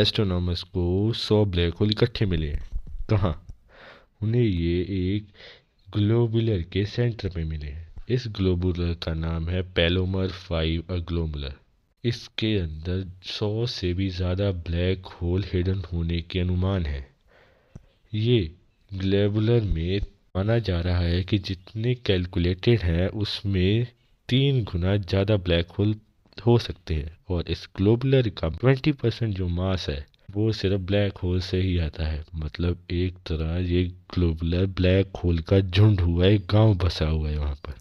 astronomers को सौ black hole इकट्ठे मिले हैं कहाँ उन्हें ये एक ग्लोबुलर के सेंटर में मिले हैं इस ग्लोबुलर का नाम है पेलोमर फाइव अग्लोमुलर इसके अंदर सौ से भी ज़्यादा ब्लैक होल हिडन होने के अनुमान है ये ग्लेबुलर में माना जा रहा है कि जितने कैलकुलेटेड हैं उसमें तीन गुना ज़्यादा ब्लैक होल हो सकते हैं और इस ग्लोबुलर का ट्वेंटी परसेंट जो मास है वो सिर्फ ब्लैक होल से ही आता है मतलब एक तरह ये ग्लोबुलर ब्लैक होल का झुंड हुआ है गांव बसा हुआ है वहाँ पर